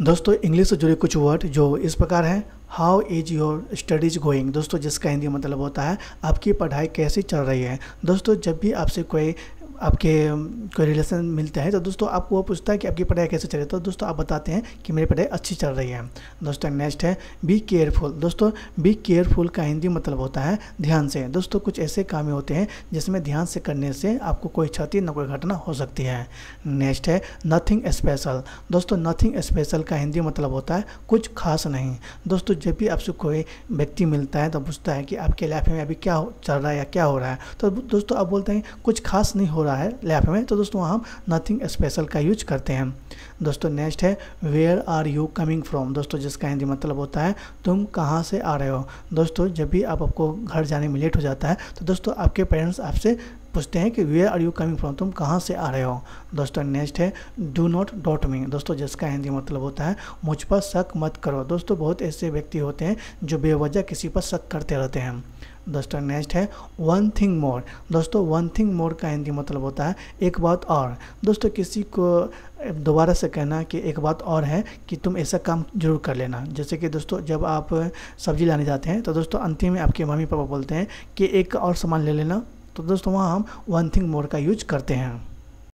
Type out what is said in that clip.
दोस्तों इंग्लिश से जुड़े कुछ वर्ड जो इस प्रकार हैं how is your studies going दोस्तों जिसका हिंदी मतलब होता है आपकी पढ़ाई कैसी चल रही है दोस्तों जब भी आपसे कोई आपके कोई रिलेशन मिलते हैं तो दोस्तों आपको वो पूछता है कि आपकी पढ़ाई कैसे चल रही है तो दोस्तों आप बताते हैं कि मेरी पढ़ाई अच्छी चल रही है दोस्तों नेक्स्ट है बी केयरफुल दोस्तों बी केयरफुल का हिंदी मतलब होता है ध्यान से दोस्तों कुछ ऐसे काम होते हैं जिसमें ध्यान से करने से आपको कोई क्षति न कोई घटना हो सकती है नेक्स्ट है नथिंग स्पेशल दोस्तों नथिंग स्पेशल का हिंदी मतलब होता है कुछ खास नहीं दोस्तों जब भी आपसे कोई व्यक्ति मिलता है तो पूछता है कि आपके लाइफ में अभी क्या चल रहा है या क्या हो रहा है तो दोस्तों आप बोलते हैं कुछ खास नहीं हो रहा है लैप में तो दोस्तों हम नथिंग स्पेशल का यूज करते हैं दोस्तों नेक्स्ट है where are you coming from दोस्तों जिसका हिंदी मतलब होता है तुम कहाँ से आ रहे हो दोस्तों जब भी आप आपको घर जाने में लेट हो जाता है तो दोस्तों आपके पेरेंट्स आपसे पूछते हैं कि where are you coming from तुम कहाँ से आ रहे हो दोस्तों नेक्स्ट है डू नॉट डॉट मी दोस्तों जिसका हिंदी मतलब होता है मुझ पर शक मत करो दोस्तों बहुत ऐसे व्यक्ति होते हैं जो बेवजह किसी पर शक करते रहते हैं दोस्तों नेक्स्ट है वन थिंग मोर दोस्तों वन थिंग मोर का हिंदी मतलब होता है एक बात और दोस्तों किसी को दोबारा से कहना कि एक बात और है कि तुम ऐसा काम जरूर कर लेना जैसे कि दोस्तों जब आप सब्जी लाने जाते हैं तो दोस्तों अंतिम में आपके मम्मी पापा बोलते हैं कि एक और सामान ले लेना तो दोस्तों वहाँ हम वन थिंग मोर का यूज करते हैं